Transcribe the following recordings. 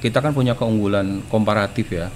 Kita kan punya keunggulan komparatif ya.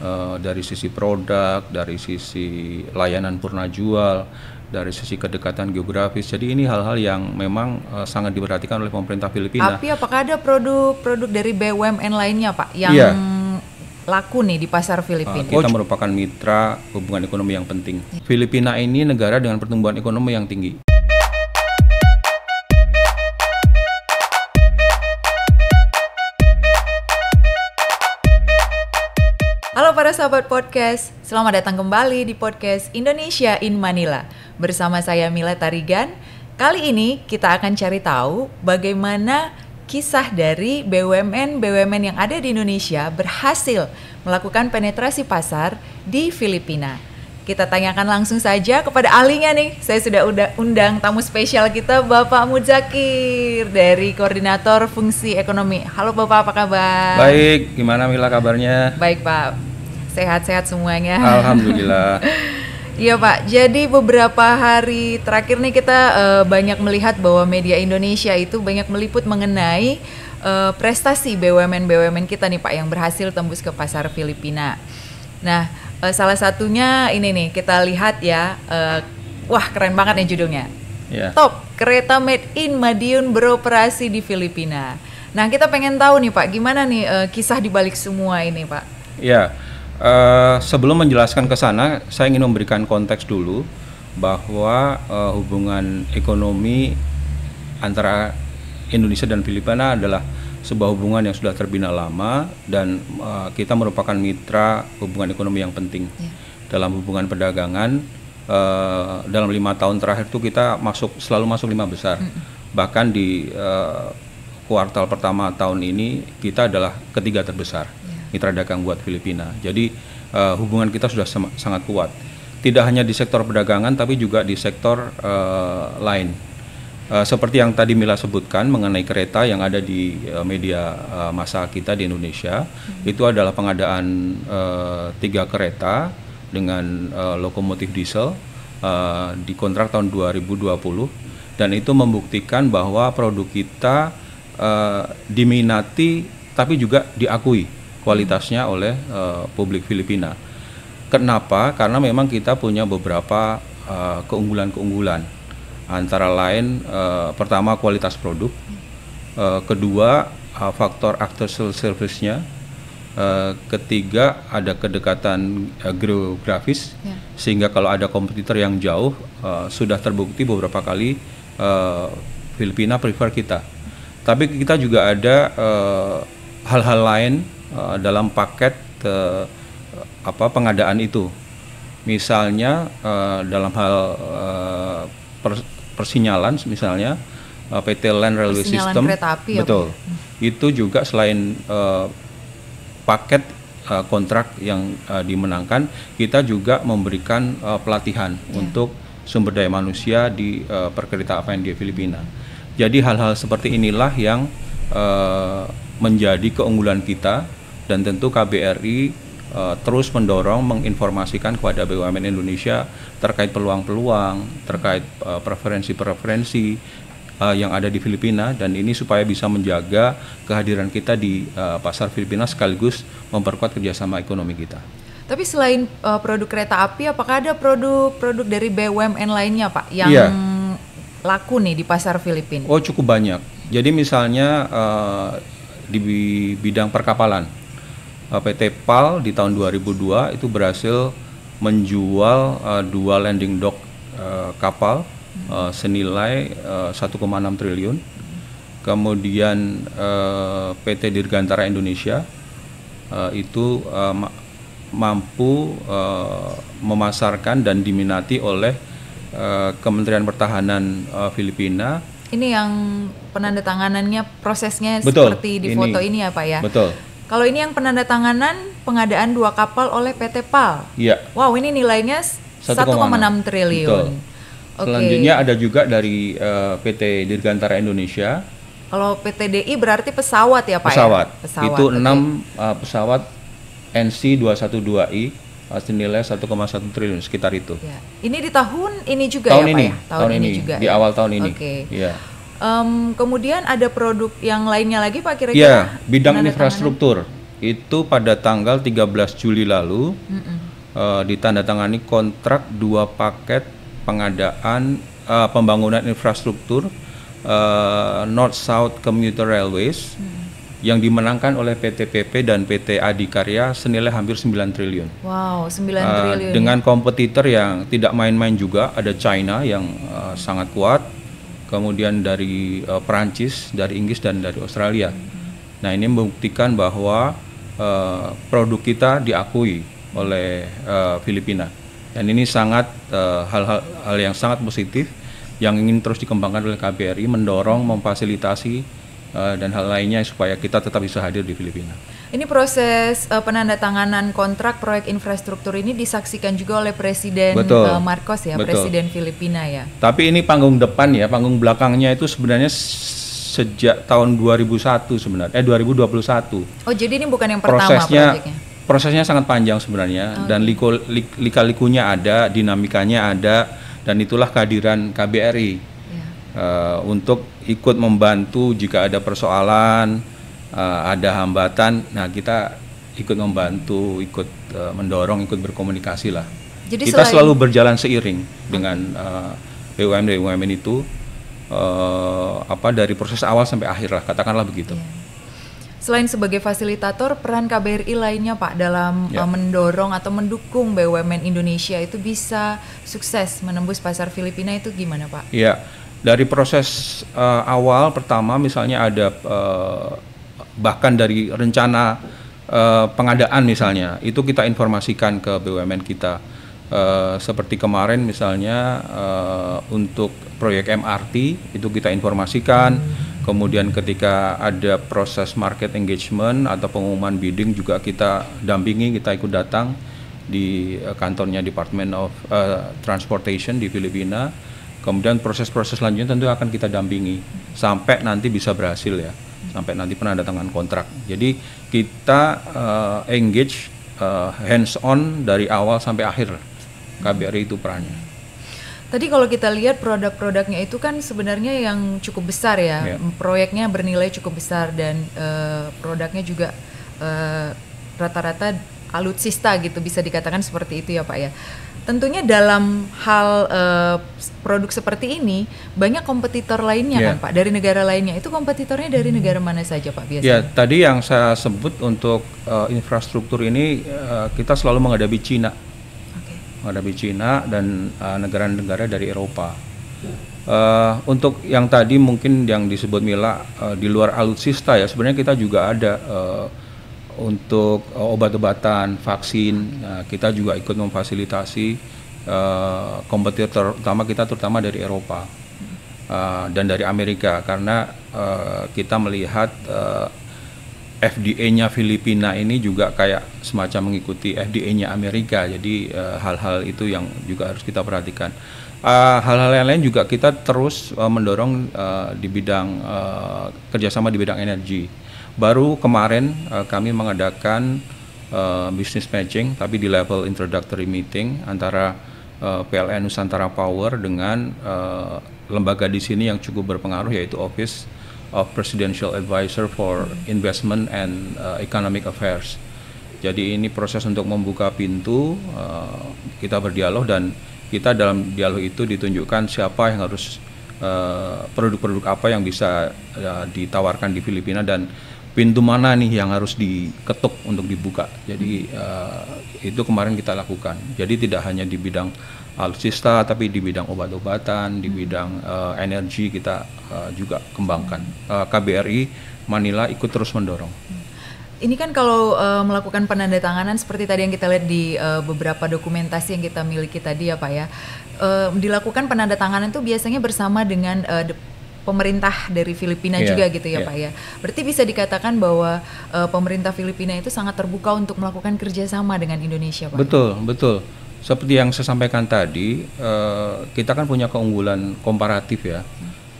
Uh, dari sisi produk, dari sisi layanan purna jual, dari sisi kedekatan geografis. Jadi ini hal-hal yang memang uh, sangat diperhatikan oleh pemerintah Filipina. Tapi apakah ada produk-produk dari BUMN lainnya, Pak, yang yeah. laku nih di pasar eh, Filipina? kita merupakan mitra hubungan ekonomi yang penting. Iya. Filipina ini negara dengan pertumbuhan ekonomi yang tinggi. Halo para sahabat podcast, selamat datang kembali di podcast Indonesia in Manila. Bersama saya Mila Tarigan. Kali ini kita akan cari tahu bagaimana kisah dari BUMN-BUMN yang ada di Indonesia berhasil melakukan penetrasi pasar di Filipina. Kita tanyakan langsung saja kepada ahlinya nih. Saya sudah undang tamu spesial kita Bapak Muzakir dari Koordinator Fungsi Ekonomi. Halo Bapak, apa kabar? Baik, gimana Mila kabarnya? Baik Pak. Sehat-sehat semuanya. Alhamdulillah. Iya Pak, jadi beberapa hari terakhir nih kita uh, banyak melihat bahwa media Indonesia itu banyak meliput mengenai uh, prestasi BUMN-BUMN kita nih Pak yang berhasil tembus ke pasar Filipina. Nah, uh, salah satunya ini nih kita lihat ya, uh, wah keren banget nih judulnya. Yeah. Top, kereta made in Madiun beroperasi di Filipina. Nah, kita pengen tahu nih Pak, gimana nih uh, kisah dibalik semua ini Pak? Ya, yeah Eh, sebelum menjelaskan ke sana, saya ingin memberikan konteks dulu bahwa uh, hubungan ekonomi antara Indonesia dan Filipina adalah sebuah hubungan yang sudah terbina lama dan uh, kita merupakan mitra hubungan ekonomi yang penting ya. dalam hubungan perdagangan. Uh, dalam lima tahun terakhir itu kita masuk selalu masuk lima besar, -hmm. bahkan di uh, kuartal pertama tahun ini kita adalah ketiga terbesar mitra dagang buat Filipina. Jadi uh, hubungan kita sudah sangat kuat. Tidak hanya di sektor perdagangan tapi juga di sektor uh, lain. Uh, seperti yang tadi Mila sebutkan mengenai kereta yang ada di uh, media uh, massa kita di Indonesia, hmm. itu adalah pengadaan uh, tiga kereta dengan uh, lokomotif diesel uh, di kontrak tahun 2020 dan itu membuktikan bahwa produk kita uh, diminati tapi juga diakui kualitasnya oleh uh, publik Filipina. Kenapa? Karena memang kita punya beberapa eh, keunggulan-keunggulan, uh, antara lain uh, pertama kualitas produk, uh, kedua uh, faktor after service-nya, uh, ketiga ada kedekatan uh, geografis, yeah. sehingga kalau ada kompetitor yang jauh uh, sudah terbukti beberapa kali uh, Filipina prefer kita. Tapi kita juga ada hal-hal uh, hal -hal lain Eh, dalam paket uh, apa pengadaan itu. Misalnya uh, dalam hal uh, persinyalan misalnya uh, PT Land Railway System api ya, betul. Ya, itu juga selain uh, paket kontrak yang uh, dimenangkan, kita juga memberikan uh, pelatihan yeah. untuk sumber daya manusia di uh, perkeretaapian di Filipina. Jadi hal-hal seperti inilah yang uh, menjadi keunggulan kita dan tentu KBRI uh, eh, terus mendorong menginformasikan kepada BUMN Indonesia terkait peluang-peluang, terkait preferensi eh, preferensi-preferensi uh, yang ada di Filipina dan ini supaya bisa menjaga kehadiran kita di uh, pasar Filipina sekaligus memperkuat kerjasama ekonomi kita. Tapi selain uh, produk kereta api, apakah ada produk-produk dari BUMN lainnya, Pak, yang yeah. laku nih di pasar Filipina? Oh, cukup banyak. Jadi misalnya uh, di bidang perkapalan, Eh, PT PAL di tahun 2002 itu berhasil menjual uh, dua landing dock uh, kapal uh, senilai uh, 1,6 triliun. Kemudian uh, PT Dirgantara Indonesia uh, itu uh, ma mampu uh, memasarkan dan diminati oleh uh, Kementerian Pertahanan uh, Filipina. Ini yang penandatanganannya prosesnya Betul, seperti di ini, foto ini ya Pak ya? Betul kalau ini yang penandatanganan pengadaan dua kapal oleh PT PAL. Iya. Wow, ini nilainya 1,6 triliun. Betul. Okay. Selanjutnya ada juga dari uh, eh, PT Dirgantara Indonesia. Kalau PT DI berarti pesawat ya Pak? Pesawat. Ya? pesawat. Itu okay. 6 uh, eh, pesawat NC212i pasti nilai 1,1 triliun sekitar itu. Ya. Ini di tahun ini juga tahun ya ini, Pak ya? Tahun, tahun ini, ini juga. Di ya? awal tahun ini. Oke. Okay. Ya. Um, kemudian ada produk yang lainnya lagi Pak kira-kira? Ya, bidang infrastruktur itu pada tanggal 13 Juli lalu mm -mm. Uh, ditandatangani kontrak dua paket pengadaan uh, pembangunan infrastruktur uh, North South Commuter Railways mm. yang dimenangkan oleh PT PP dan PT Adikarya senilai hampir 9 triliun. Wow, 9 uh, triliun. Dengan kompetitor yang tidak main-main juga, ada China yang uh, sangat kuat, kemudian dari uh, Perancis, dari Inggris dan dari Australia. Nah ini membuktikan bahwa uh, produk kita diakui oleh uh, Filipina. Dan ini sangat hal-hal uh, yang sangat positif yang ingin terus dikembangkan oleh KBRI mendorong, memfasilitasi uh, dan hal lainnya supaya kita tetap bisa hadir di Filipina. Ini proses uh, penandatanganan kontrak proyek infrastruktur ini disaksikan juga oleh Presiden Betul. Uh, Marcos ya, Betul. Presiden Filipina ya. Tapi ini panggung depan ya, panggung belakangnya itu sebenarnya sejak tahun 2001 sebenarnya, eh 2021. Oh jadi ini bukan yang pertama prosesnya, proyeknya? Prosesnya sangat panjang sebenarnya oh. dan iya. liku li, lika-likunya ada, dinamikanya ada dan itulah kehadiran KBRI uh, iya. eh, untuk ikut membantu jika ada persoalan uh, ada hambatan, nah kita ikut membantu, ikut uh, mendorong, ikut berkomunikasi lah. Jadi kita selain... selalu berjalan seiring dengan uh, eh, BUMN BUMN itu uh, apa dari proses awal sampai akhir lah katakanlah begitu. Yeah. Selain sebagai fasilitator, peran KBRI lainnya Pak dalam ya. mendorong atau mendukung BUMN Indonesia itu bisa sukses menembus pasar Filipina itu gimana Pak? Iya, dari proses uh, awal pertama misalnya ada bahkan dari rencana uh, pengadaan misalnya itu kita informasikan ke BUMN kita uh, seperti kemarin misalnya uh, untuk proyek MRT itu kita informasikan kemudian ketika ada proses market engagement atau pengumuman bidding juga kita dampingi kita ikut datang di kantornya Department of uh, Transportation di Filipina. Kemudian proses-proses selanjutnya tentu akan kita dampingi sampai nanti bisa berhasil ya sampai nanti pernah penandatangan kontrak. Jadi kita uh, engage uh, hands on dari awal sampai akhir KBRI itu perannya. Tadi kalau kita lihat produk-produknya itu kan sebenarnya yang cukup besar ya, yeah. proyeknya bernilai cukup besar dan uh, produknya juga rata-rata uh, rata -rata alutsista gitu bisa dikatakan seperti itu ya Pak ya. Tentunya dalam hal uh, produk seperti ini banyak kompetitor lainnya yeah. kan iya. Pak dari negara lainnya. Itu kompetitornya dari hmm. negara mana saja Pak biasanya? Ya, yeah, tadi yang saya sebut untuk uh, infrastruktur ini uh, kita selalu menghadapi Cina. Menghadapi Cina dan negara-negara uh, dari Eropa. Uh, untuk yang tadi mungkin yang disebut Mila uh, di luar alutsista ya sebenarnya kita juga ada uh, untuk eh, obat-obatan, vaksin, nah, kita juga ikut memfasilitasi eh, kompetitor utama kita terutama dari Eropa eh, dan dari Amerika karena kita melihat FDA-nya Filipina ini juga kayak semacam mengikuti FDA-nya Amerika. Jadi hal-hal uh, itu yang juga harus kita perhatikan. hal hal-hal yang lain juga kita terus uh, mendorong uh, di bidang uh, kerjasama di bidang energi Baru kemarin uh, kami mengadakan uh, business matching, tapi di level introductory meeting antara uh, eh, PLN Nusantara Power dengan uh, lembaga di sini yang cukup berpengaruh yaitu Office of Presidential Advisor for Investment and uh, Economic Affairs. Jadi ini proses untuk membuka pintu, uh, kita berdialog dan kita dalam dialog itu ditunjukkan siapa yang harus produk-produk uh, apa yang bisa uh, ditawarkan di Filipina dan pintu mana nih yang harus diketuk untuk dibuka. Jadi uh, itu kemarin kita lakukan. Jadi tidak hanya di bidang alutsista, tapi di bidang obat-obatan, di hmm. bidang uh, energi kita uh, juga kembangkan. Uh, KBRI Manila ikut terus mendorong. Hmm. Ini kan kalau uh, melakukan penandatanganan seperti tadi yang kita lihat di uh, beberapa dokumentasi yang kita miliki tadi ya Pak ya. Uh, dilakukan penandatanganan itu biasanya bersama dengan uh, pemerintah dari Filipina yeah. juga gitu ya yeah. Pak ya. Berarti bisa dikatakan bahwa uh, pemerintah Filipina itu sangat terbuka untuk melakukan kerjasama dengan Indonesia Pak. Ya? Betul, betul. Seperti yang saya sampaikan tadi, uh, kita kan punya keunggulan komparatif ya.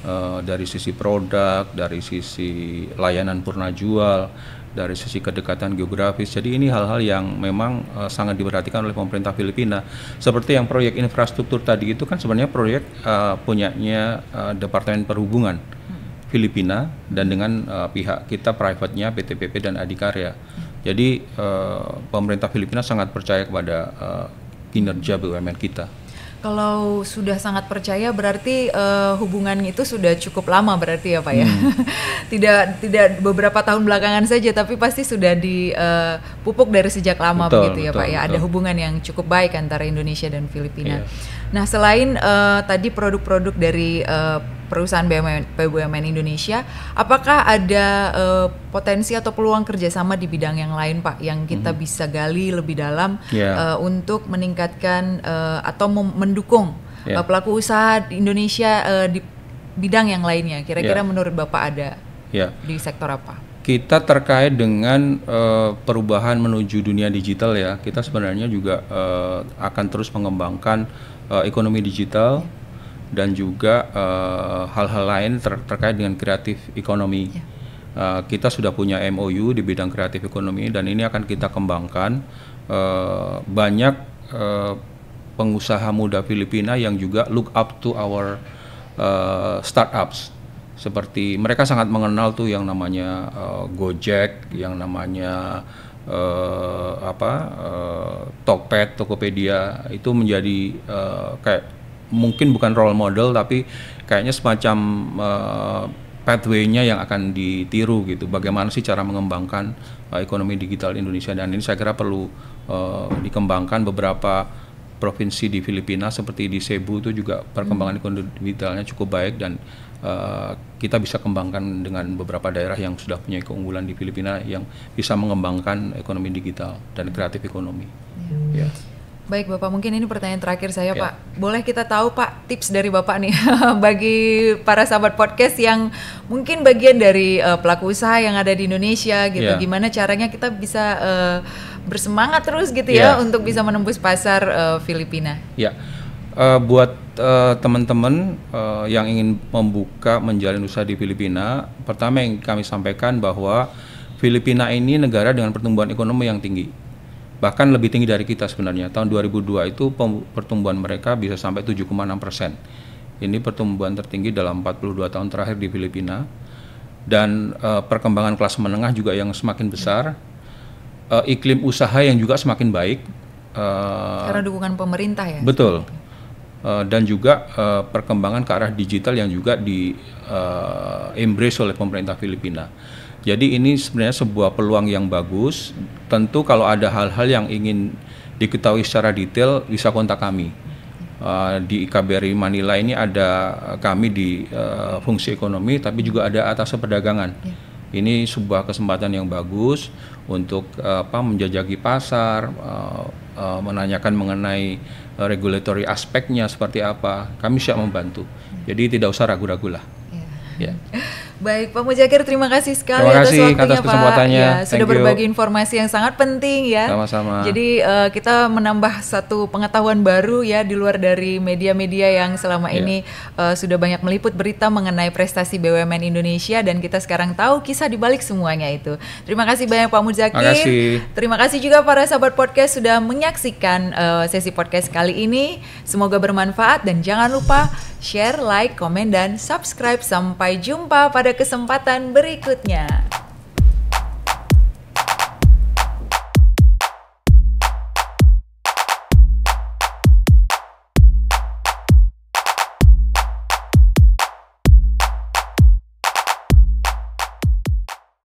Uh, dari sisi produk, dari sisi layanan purna jual, dari sisi kedekatan geografis. Jadi ini hal-hal yang memang uh, sangat diperhatikan oleh pemerintah Filipina. Seperti yang proyek infrastruktur tadi itu kan sebenarnya proyek uh, punyanya uh, Departemen Perhubungan Filipina dan dengan uh, pihak kita private privatnya PTPP dan Adikarya. Jadi uh, pemerintah Filipina sangat percaya kepada uh, kinerja BUMN kita. Kalau sudah sangat percaya berarti uh, hubungan itu sudah cukup lama berarti ya Pak ya. Hmm. tidak tidak beberapa tahun belakangan saja tapi pasti sudah dipupuk eh, dari sejak lama betul, begitu ya betul, Pak ya. Betul. Ada hubungan yang cukup baik antara Indonesia dan Filipina. Yeah. Nah, selain uh, tadi produk-produk dari uh, perusahaan BUMN, BUMN Indonesia, apakah ada uh, potensi atau peluang kerjasama di bidang yang lain, Pak, yang kita hmm. bisa gali lebih dalam yeah. Ya. uh, untuk meningkatkan uh, atau mendukung yeah. Ya. uh, pelaku usaha di Indonesia uh, di bidang yang lainnya? Kira-kira yeah. menurut Bapak ada yeah. di sektor apa? kita terkait dengan uh, perubahan menuju dunia digital ya kita sebenarnya juga uh, akan terus mengembangkan uh, ekonomi digital ya dan juga eh, hal-hal uh, lain ter terkait dengan kreatif ekonomi. Yeah. Ya. Uh, kita sudah punya MOU di bidang kreatif ekonomi dan ini akan kita kembangkan uh, banyak uh, pengusaha muda Filipina yang juga look up to our uh, startups seperti mereka sangat mengenal tuh yang namanya uh, Gojek, yang namanya uh, apa uh, Tokped, Tokopedia itu menjadi uh, kayak mungkin bukan role model tapi kayaknya semacam uh, pathway-nya yang akan ditiru gitu. Bagaimana sih cara mengembangkan uh, ekonomi digital Indonesia dan ini saya kira perlu uh, dikembangkan beberapa provinsi di Filipina seperti di Cebu itu juga perkembangan hmm. ekonomi digitalnya cukup baik dan uh, kita bisa kembangkan dengan beberapa daerah yang sudah punya keunggulan di Filipina yang bisa mengembangkan ekonomi digital dan kreatif ekonomi. Hmm. Ya. Yeah. Baik Bapak, mungkin ini pertanyaan terakhir saya ya. Pak. Boleh kita tahu Pak tips dari Bapak nih bagi para sahabat podcast yang mungkin bagian dari uh, pelaku usaha yang ada di Indonesia gitu. Ya. Gimana caranya kita bisa uh, bersemangat terus gitu ya, ya untuk bisa menembus pasar uh, Filipina? Ya. Uh, buat uh, teman-teman uh, yang ingin membuka menjalin usaha di Filipina, pertama yang kami sampaikan bahwa Filipina ini negara dengan pertumbuhan ekonomi yang tinggi bahkan lebih tinggi dari kita sebenarnya. Tahun 2002 itu pertumbuhan mereka bisa sampai 7,6 persen. Ini pertumbuhan tertinggi dalam 42 tahun terakhir di Filipina. Dan uh, perkembangan kelas menengah juga yang semakin besar. Uh, iklim usaha yang juga semakin baik. Uh, Karena dukungan pemerintah ya? Betul. Uh, dan juga uh, perkembangan ke arah digital yang juga di uh, embrace oleh pemerintah Filipina. Jadi ini sebenarnya sebuah peluang yang bagus. Tentu kalau ada hal-hal yang ingin diketahui secara detail bisa kontak kami. Uh, di IKBRI Manila ini ada eh, kami di uh, fungsi ekonomi tapi juga ada atas perdagangan. Yeah. Ini sebuah kesempatan yang bagus untuk uh, apa menjajaki pasar, uh, uh, menanyakan mengenai uh, regulatory aspeknya seperti apa. Kami siap membantu. Ya. Jadi tidak usah ragu-ragu lah. Yeah. Yeah. Baik, Pak Mujakir terima kasih sekali terima kasih atas waktunya atas Pak. Ya, Thank sudah you. berbagi informasi yang sangat penting ya. Sama-sama. Jadi uh, kita menambah satu pengetahuan baru ya di luar dari media-media yang selama yeah. ini uh, sudah banyak meliput berita mengenai prestasi BUMN Indonesia dan kita sekarang tahu kisah di balik semuanya itu. Terima kasih banyak Pak Mujakir. kasih. Terima kasih juga para sahabat podcast sudah menyaksikan uh, sesi podcast kali ini. Semoga bermanfaat dan jangan lupa share, like, komen, dan subscribe. Sampai jumpa pada kesempatan berikutnya.